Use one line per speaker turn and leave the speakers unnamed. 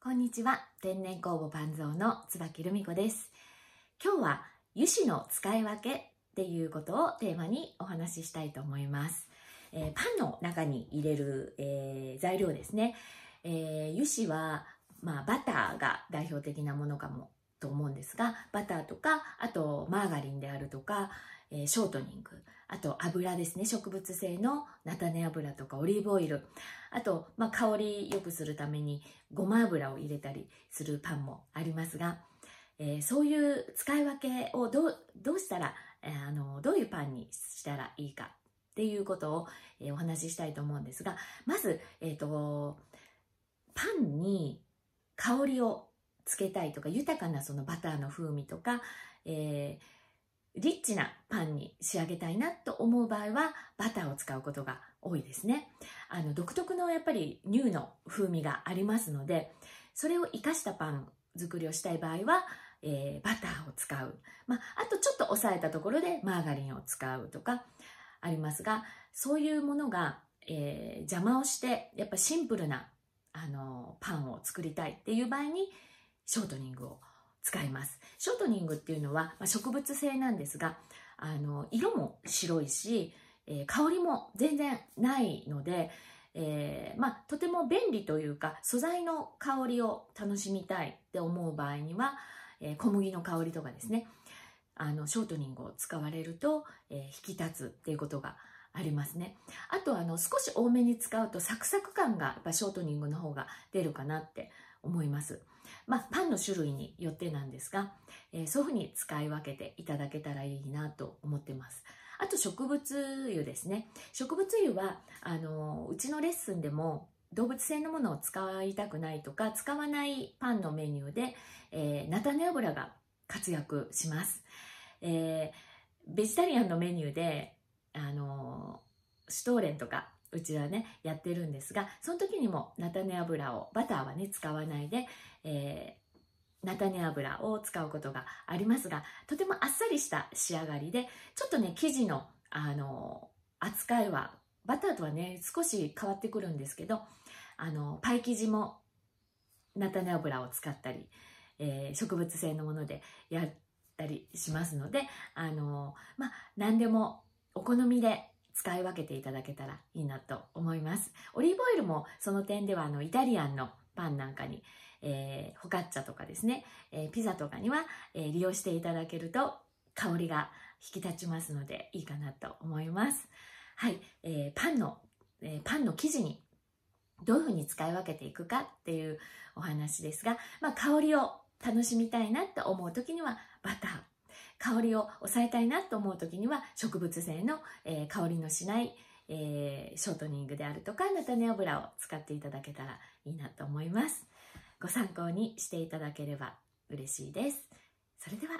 こんにちは。天然酵母パンゾーの椿留美子です。今日は油脂の使い分けっていうことをテーマにお話ししたいと思います。えー、パンの中に入れる、えー、材料ですね。えー、油脂は、まあ、バターが代表的なものかもと思うんですが、バターとか、あとマーガリンであるとか、えー、ショートニング、あと油ですね、植物性の菜種油とかオリーブオイル、あと、まあ、香り良くするためにごま油を入れたりするパンもありますが、えー、そういう使い分けをどうしたら、えー、あのどういうパンにしたらいいかっていうことを、えー、お話ししたいと思うんですがまず、えーとパンに香りをつけたいとか豊かなそのバターの風味とか、えー、リッチなパンに仕上げたいなと思う場合はバターを使うことが多いですねあの独特のやっぱり乳の風味がありますのでそれを生かしたパン作りをしたい場合は、えー、バターを使う、まあ、あとちょっと抑えたところでマーガリンを使うとかありますがそういうものが、えー、邪魔をしてやっぱシンプルなあのパンを作りたいっていう場合にショートニングを使います。ショートニングっていうのは、まあ、植物性なんですが、あの、色も白いし、えー、香りも全然ないので、えー、まあ、とても便利というか、素材の香りを楽しみたいって思う場合には、えー、小麦の香りとかですね、あの、ショートニングを使われると、えー、引き立つっていうことがありますね。あとあの少し多めに使うとサクサク感がやっぱショートニングの方が出るかなって思います。まあ、パンの種類によってなんですが、えー、そういうふうに使い分けていただけたらいいなと思ってます。あと植物油ですね。植物油は、あの、うちのレッスンでも動物性のものを使いたくないとか、使わないパンのメニューで、えー、菜種油が活躍します。えー、ベジタリアンのメニューで、あの、シュトーレンとかうちはねやってるんですがその時にも菜種油をバターはね使わないで、えー、菜種油を使うことがありますがとてもあっさりした仕上がりでちょっとね生地の、あのー、扱いはバターとはね少し変わってくるんですけど、あのー、パイ生地も菜種油を使ったり、えー、植物性のものでやったりしますので、あのまあ、何でもお好みで使い分けていただけたらいいなと思います。オリーブオイルもその点ではあのイタリアンのパンなんかに、えー、ホカッチャとかですね、えー、ピザとかには、えー、利用していただけると香りが引き立ちますのでいいかなと思います。はい、えー、パンの、えパンの生地にどういうふうに使い分けていくかっていうお話ですが、まあ、香りを楽しみたいなと思う時にはバター香りを抑えたいなと思う時には植物性の、えー、香りのしない、えー、ショートニングであるとか菜種油を使っていただけたらいいなと思います。ご参考にしていただければ嬉しいです。それでは